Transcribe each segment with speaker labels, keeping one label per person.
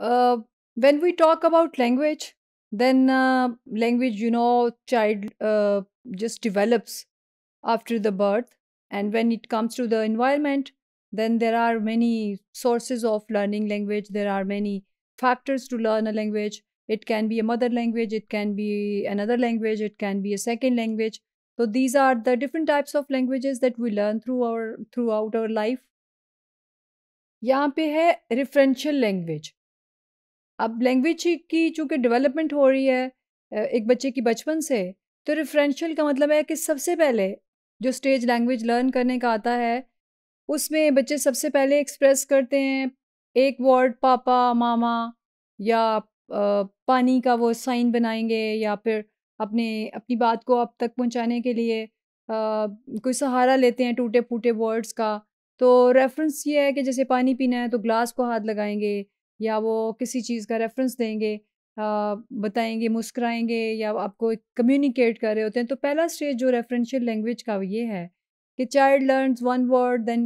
Speaker 1: Uh, when we talk about language, then uh, language, you know, child uh, just develops after the birth. And when it comes to the environment, then there are many sources of learning language. There are many factors to learn a language. It can be a mother language, it can be another language, it can be a second language. So these are the different types of languages that we learn through our throughout our life. यहाँ पे referential language. अब language की चूँकि development हो रही है एक बच्चे की बचपन से तो रेफरेंशियल का मतलब है कि सबसे पहले जो स्टेज लैंग्वेज लर्न करने का आता है उसमें बच्चे सबसे पहले एक्सप्रेस करते हैं एक वर्ड पापा मामा या पानी का वो साइन बनाएंगे या फिर अपने अपनी बात को आप तक पहुंचाने के लिए कोई सहारा लेते हैं टूटे फूटे वर्ड्स का तो रेफरेंस ये है कि जैसे पानी पीना है तो ग्लास को हाथ लगाएंगे या वो किसी चीज़ का रेफरेंस देंगे बताएंगे मुस्कराएंगे या आपको कम्युनिकेट कर रहे होते हैं तो पहला स्टेज जो रेफरेंशियल लैंग्वेज का ये है कि child learns one word then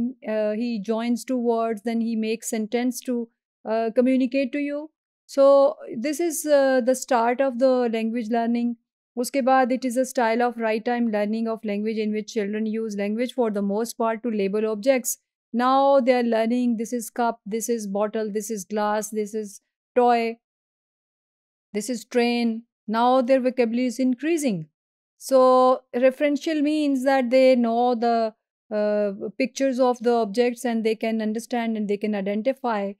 Speaker 1: he joins two words then he make sentence to communicate to you so this is the start of the language learning उसके बाद it is a style of right time learning of language in which children use language for the most part to label objects Now they are learning this is cup, this is bottle, this is glass, this is toy, this is train. Now their vocabulary is increasing. So referential means that they know the uh, pictures of the objects and they can understand and they can identify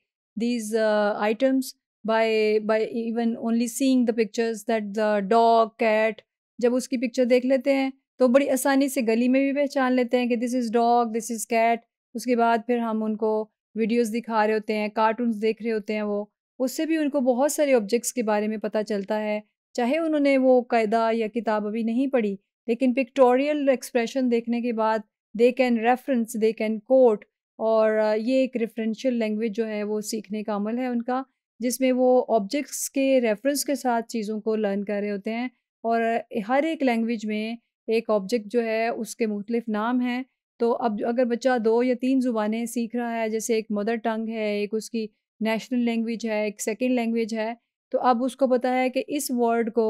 Speaker 1: these uh, items by by even only seeing the pictures that the dog cat जब उसकी picture देख लेते हैं तो बड़ी आसानी से गली में भी पहचान लेते हैं कि this is dog, this is cat. उसके बाद फिर हम उनको वीडियोस दिखा रहे होते हैं कार्टून्स देख रहे होते हैं वो उससे भी उनको बहुत सारे ऑब्जेक्ट्स के बारे में पता चलता है चाहे उन्होंने वो कायदा या किताब अभी नहीं पढ़ी लेकिन पिक्टोरियल एक्सप्रेशन देखने के बाद they can reference they can quote और ये एक रेफरेंशियल लैंग्वेज जो है वो सीखने का अमल है उनका जिसमें वो ऑब्जेक्ट्स के रेफरेंस के साथ चीज़ों को लर्न कर रहे होते हैं और हर एक लैंग्वेज में एक ऑब्जेक्ट जो है उसके मुख्तलिफ नाम हैं तो अब अगर बच्चा दो या तीन ज़ुबानें सीख रहा है जैसे एक मदर टंग है एक उसकी नेशनल लैंग्वेज है एक सेकेंड लैंग्वेज है तो अब उसको पता है कि इस वर्ड को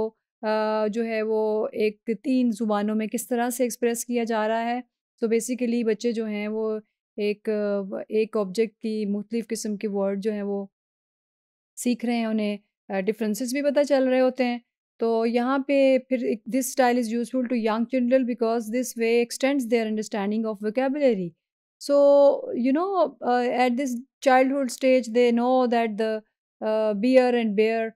Speaker 1: जो है वो एक तीन ज़ुबानों में किस तरह से एक्सप्रेस किया जा रहा है तो बेसिकली बच्चे जो हैं वो एक एक ऑब्जेक्ट की मुख्तलिफ़ किस्म के वर्ड जो हैं वो सीख रहे हैं उन्हें डिफरेंसेस भी पता चल रहे होते हैं तो यहाँ पे फिर this style is useful to young children because this way extends their understanding of vocabulary so you know at this childhood stage they know that the uh, and bear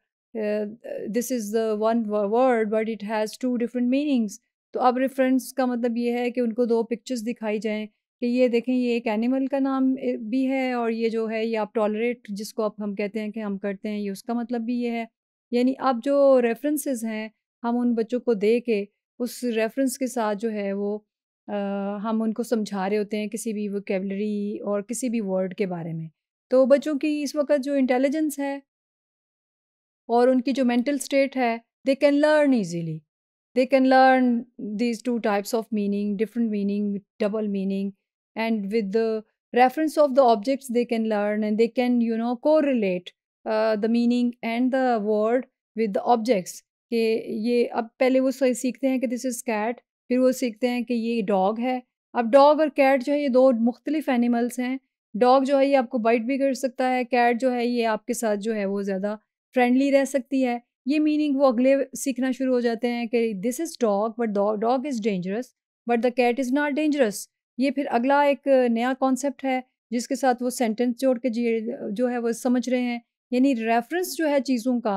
Speaker 1: this is this word but it has two different meanings तो अब reference का मतलब ये है कि उनको दो pictures दिखाई जाएँ कि ये देखें ये एक एनिमल का नाम भी है और ये जो है ये आप टॉलरेट जिसको आप हम कहते हैं कि हम करते हैं ये उसका मतलब भी ये है यानी अब जो रेफरेंसेस हैं हम उन बच्चों को दे के उस रेफरेंस के साथ जो है वो आ, हम उनको समझा रहे होते हैं किसी भी वोकेबलरी और किसी भी वर्ड के बारे में तो बच्चों की इस वक्त जो इंटेलिजेंस है और उनकी जो मेंटल स्टेट है they can learn easily they can learn these two types of meaning different meaning double meaning and with the reference of the objects they can learn and they can you know correlate the meaning and the word with the objects कि ये अब पहले वो सीखते हैं कि this is cat फिर वो सीखते हैं कि ये डॉग है अब डॉग और कैट जो है ये दो मुख्तलिफ एनिमल्स हैं डॉग जो है ये आपको बाइट भी कर सकता है कैट जो है ये आपके साथ जो है वो ज़्यादा फ्रेंडली रह सकती है ये मीनिंग वो अगले सीखना शुरू हो जाते हैं कि this is dog but dog is dangerous but the cat is not dangerous ये फिर अगला एक नया कॉन्सेप्ट है जिसके साथ वो सेंटेंस जोड़ के जो है वो समझ रहे हैं यानी रेफरेंस जो है चीज़ों का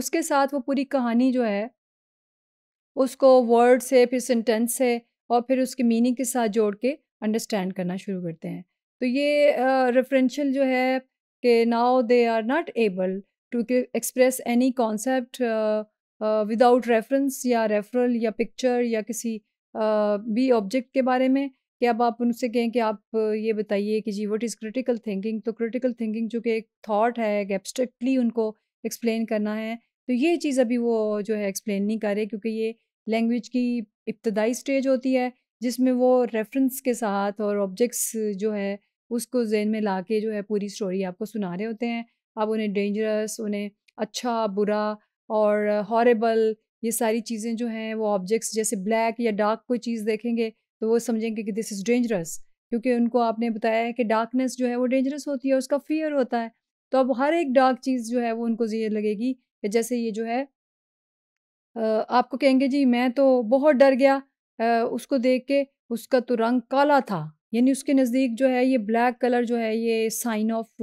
Speaker 1: उसके साथ वो पूरी कहानी जो है उसको वर्ड से फिर सेंटेंस से और फिर उसके मीनिंग के साथ जोड़ के अंडरस्टैंड करना शुरू करते हैं तो ये रेफरेंशल uh, जो है कि now they are not able to express any concept without reference या रेफरल या पिक्चर या किसी uh, भी ऑब्जेक्ट के बारे में कि अब आप उनसे कहें कि आप ये बताइए कि जी व्हाट इज़ क्रिटिकल थिंकिंग तो क्रिटिकल थिंकिंग जो कि एक थाट है एक एब्स्ट्रैक्टली उनको एक्सप्लेन करना है तो ये चीज़ अभी वो जो है एक्सप्लेन नहीं कर रहे क्योंकि ये लैंग्वेज की इब्तदाई स्टेज होती है जिसमें वो रेफरेंस के साथ और ऑब्जेक्ट्स जो है उसको जेन में ला के जो है पूरी स्टोरी आपको सुना रहे होते हैं आप उन्हें डेंजरस उन्हें अच्छा बुरा और हॉरेबल ये सारी चीज़ें जो हैं वो ऑब्जेक्ट्स जैसे ब्लैक या डार्क कोई चीज़ देखेंगे तो वो समझेंगे कि दिस इज़ डेंजरस क्योंकि उनको आपने बताया है कि डार्कनेस जो है वो डेंजरस होती है उसका फियर होता है तो अब हर एक डार्क चीज़ जो है वो उनको ये लगेगी कि जैसे ये जो है आपको कहेंगे जी मैं तो बहुत डर गया उसको देख के उसका तो रंग काला था यानी उसके नज़दीक जो है ये ब्लैक कलर जो है ये साइन ऑफ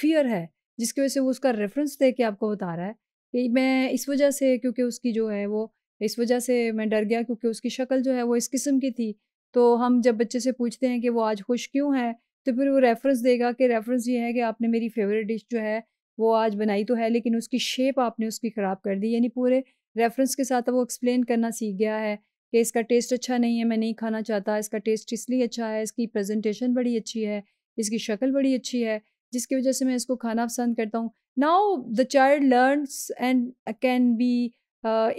Speaker 1: फियर है जिसकी वजह से वो उसका रेफरेंस दे के आपको बता रहा है कि मैं इस वजह से क्योंकि उसकी जो है वो इस वजह से मैं डर गया क्योंकि उसकी शक्ल जो है वो इस किस्म की थी तो हम जब बच्चे से पूछते हैं कि वो आज खुश क्यों है तो फिर वो रेफरेंस देगा कि रेफरेंस ये है कि आपने मेरी फेवरेट डिश जो है वो आज बनाई तो है लेकिन उसकी शेप आपने उसकी ख़राब कर दी यानी पूरे रेफरेंस के साथ वो एक्सप्लेन करना सीख गया है कि इसका टेस्ट अच्छा नहीं है मैं नहीं खाना चाहता इसका टेस्ट इसलिए अच्छा है इसकी प्रेजेंटेशन बड़ी अच्छी है इसकी शक्ल बड़ी अच्छी है जिसकी वजह से मैं इसको खाना पसंद करता हूँ now the child learns and can be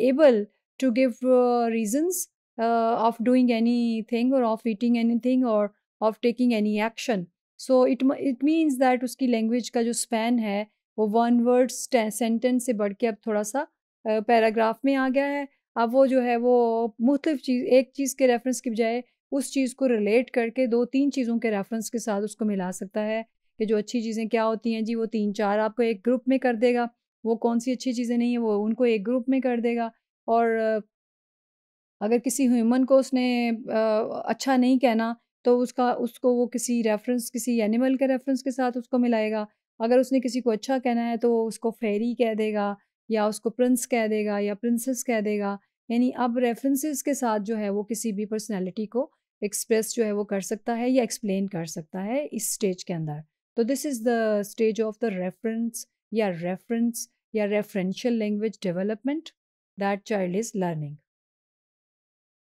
Speaker 1: able to give reasons uh, of doing anything or of eating anything or of taking any action so it it means that उसकी language का जो span है वो one word sentence से बढ़ के अब थोड़ा सा पैराग्राफ uh, में आ गया है अब वो जो है वो मुख्तफ चीज़ एक चीज़ के रेफरेंस की बजाय उस चीज़ को रिलेट करके दो तीन चीज़ों के रेफरेंस के साथ उसको मिला सकता है कि जो अच्छी चीज़ें क्या होती हैं जी वो तीन चार आपको एक ग्रुप में कर देगा वो कौन सी अच्छी चीज़ें नहीं है वो उनको एक ग्रुप में कर देगा और अगर किसी ह्यूमन को उसने अच्छा नहीं कहना तो उसका उसको वो किसी रेफरेंस किसी एनिमल के रेफरेंस के साथ उसको मिलाएगा अगर उसने किसी को अच्छा कहना है तो उसको फेरी कह देगा या उसको प्रिंस कह देगा या प्रिंसेस कह देगा यानी अब रेफरेंसेस के साथ जो है वो किसी भी पर्सनैलिटी को एक्सप्रेस जो है वो कर सकता है या एक्सप्लेन कर सकता है इस स्टेज के अंदर तो this is the stage of the reference या रेफरेंस या referential language development that child is learning